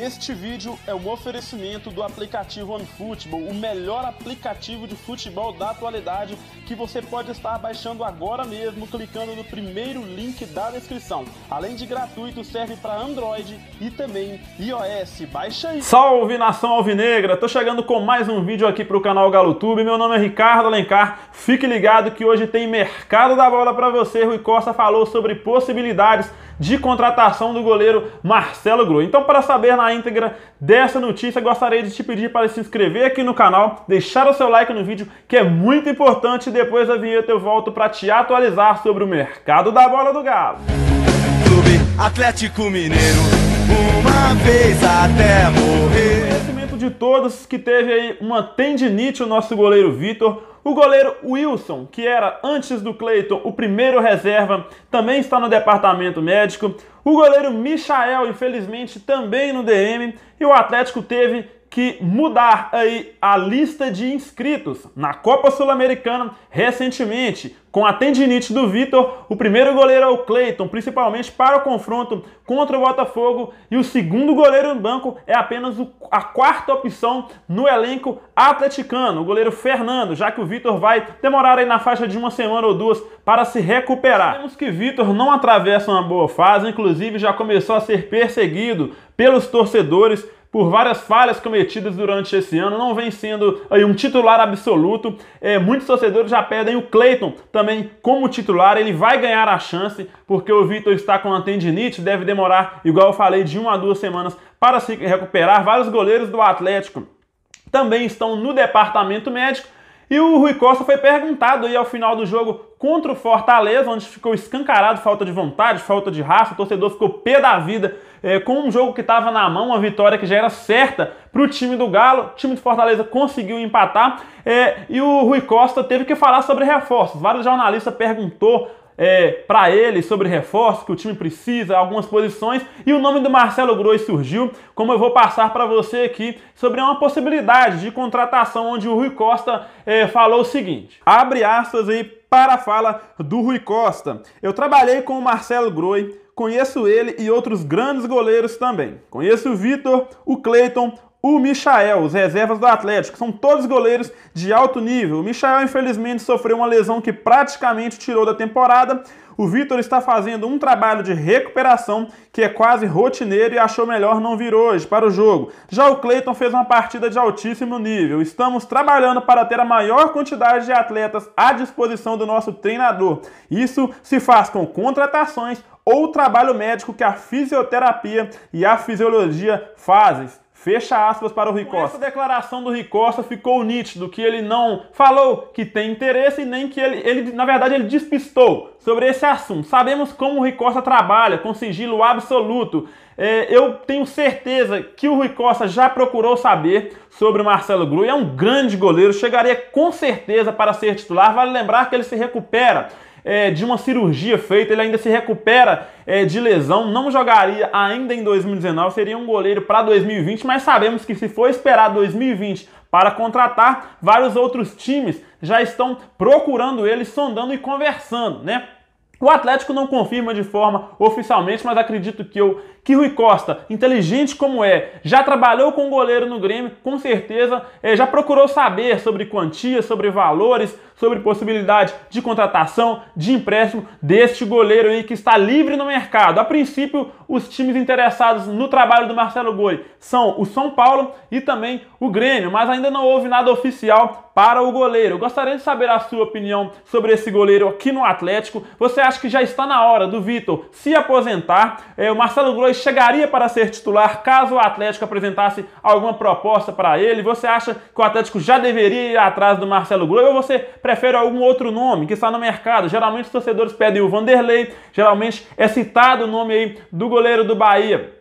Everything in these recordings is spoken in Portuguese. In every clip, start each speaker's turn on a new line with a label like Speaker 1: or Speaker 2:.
Speaker 1: Este vídeo é um oferecimento do aplicativo OneFootball, o melhor aplicativo de futebol da atualidade que você pode estar baixando agora mesmo clicando no primeiro link da descrição. Além de gratuito, serve para Android e também iOS. Baixa aí. Salve nação alvinegra! Tô chegando com mais um vídeo aqui para o canal GaloTube. Meu nome é Ricardo Alencar. Fique ligado que hoje tem mercado da bola para você. Rui Costa falou sobre possibilidades de contratação do goleiro Marcelo Gru. Então, para saber na na íntegra dessa notícia, gostaria de te pedir para se inscrever aqui no canal, deixar o seu like no vídeo, que é muito importante. Depois da vinheta eu volto para te atualizar sobre o mercado da bola do Galo. Clube Atlético Mineiro, uma vez até morrer de todos que teve aí uma tendinite o nosso goleiro Vitor. O goleiro Wilson, que era antes do Cleiton o primeiro reserva, também está no departamento médico. O goleiro Michael, infelizmente, também no DM. E o Atlético teve que mudar aí a lista de inscritos na Copa Sul-Americana recentemente. Com a tendinite do Vitor, o primeiro goleiro é o Cleiton, principalmente para o confronto contra o Botafogo, e o segundo goleiro no banco é apenas a quarta opção no elenco atleticano, o goleiro Fernando, já que o Vitor vai demorar aí na faixa de uma semana ou duas para se recuperar. Temos que Vitor não atravessa uma boa fase, inclusive já começou a ser perseguido pelos torcedores por várias falhas cometidas durante esse ano, não vem sendo aí um titular absoluto. É, muitos torcedores já pedem o Clayton também como titular, ele vai ganhar a chance, porque o Vitor está com a tendinite, deve demorar, igual eu falei, de uma a duas semanas para se recuperar. Vários goleiros do Atlético também estão no departamento médico. E o Rui Costa foi perguntado aí ao final do jogo contra o Fortaleza, onde ficou escancarado falta de vontade, falta de raça, o torcedor ficou pé da vida é, com um jogo que estava na mão, uma vitória que já era certa para o time do Galo. O time do Fortaleza conseguiu empatar é, e o Rui Costa teve que falar sobre reforços. Vários jornalistas perguntou é, para ele sobre reforço que o time precisa, algumas posições, e o nome do Marcelo Groi surgiu, como eu vou passar para você aqui, sobre uma possibilidade de contratação onde o Rui Costa é, falou o seguinte: abre aspas aí para a fala do Rui Costa. Eu trabalhei com o Marcelo Groi conheço ele e outros grandes goleiros também. Conheço o Vitor, o Cleiton, o Michael, os reservas do Atlético, são todos goleiros de alto nível. O Michael, infelizmente, sofreu uma lesão que praticamente tirou da temporada. O Vitor está fazendo um trabalho de recuperação que é quase rotineiro e achou melhor não vir hoje para o jogo. Já o Cleiton fez uma partida de altíssimo nível. Estamos trabalhando para ter a maior quantidade de atletas à disposição do nosso treinador. Isso se faz com contratações ou trabalho médico que a fisioterapia e a fisiologia fazem. Fecha aspas para o Rui Costa. essa declaração do Rui Costa ficou nítido que ele não falou que tem interesse e nem que ele, ele, na verdade, ele despistou sobre esse assunto. Sabemos como o Rui Costa trabalha, com sigilo absoluto. É, eu tenho certeza que o Rui Costa já procurou saber sobre o Marcelo Grui. É um grande goleiro, chegaria com certeza para ser titular. Vale lembrar que ele se recupera é, de uma cirurgia feita, ele ainda se recupera é, de lesão, não jogaria ainda em 2019, seria um goleiro para 2020, mas sabemos que se for esperar 2020 para contratar, vários outros times já estão procurando ele, sondando e conversando, né? O Atlético não confirma de forma oficialmente, mas acredito que eu que Rui Costa, inteligente como é, já trabalhou com goleiro no Grêmio, com certeza é, já procurou saber sobre quantias, sobre valores, sobre possibilidade de contratação, de empréstimo deste goleiro aí que está livre no mercado. A princípio, os times interessados no trabalho do Marcelo Goi são o São Paulo e também o Grêmio, mas ainda não houve nada oficial para o goleiro. Eu gostaria de saber a sua opinião sobre esse goleiro aqui no Atlético. Você acha que já está na hora do Vitor se aposentar? É, o Marcelo Groi chegaria para ser titular caso o Atlético apresentasse alguma proposta para ele? Você acha que o Atlético já deveria ir atrás do Marcelo Groi ou você prefere algum outro nome que está no mercado? Geralmente os torcedores pedem o Vanderlei, geralmente é citado o nome aí do goleiro do Bahia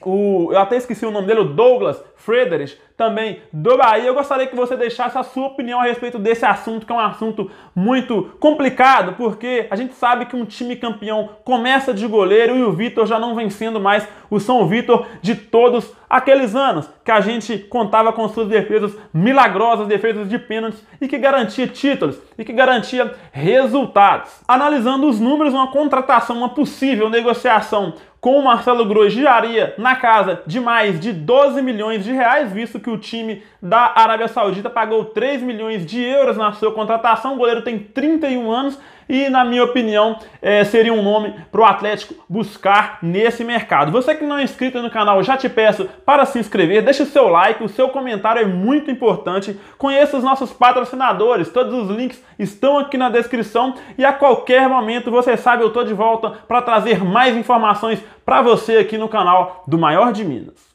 Speaker 1: o, eu até esqueci o nome dele, o Douglas Fredericks, também do Bahia. Eu gostaria que você deixasse a sua opinião a respeito desse assunto, que é um assunto muito complicado, porque a gente sabe que um time campeão começa de goleiro e o Vitor já não vem sendo mais o São Vitor de todos aqueles anos, que a gente contava com suas defesas milagrosas, defesas de pênaltis e que garantia títulos e que garantia resultados. Analisando os números, uma contratação, uma possível negociação com o Marcelo Groi giraria na casa de mais de 12 milhões de reais, visto que o time da Arábia Saudita pagou 3 milhões de euros na sua contratação. O goleiro tem 31 anos e, na minha opinião, é, seria um nome para o Atlético buscar nesse mercado. Você que não é inscrito no canal, já te peço para se inscrever, deixe o seu like, o seu comentário é muito importante. Conheça os nossos patrocinadores, todos os links estão aqui na descrição e a qualquer momento, você sabe, eu estou de volta para trazer mais informações para você aqui no canal do Maior de Minas.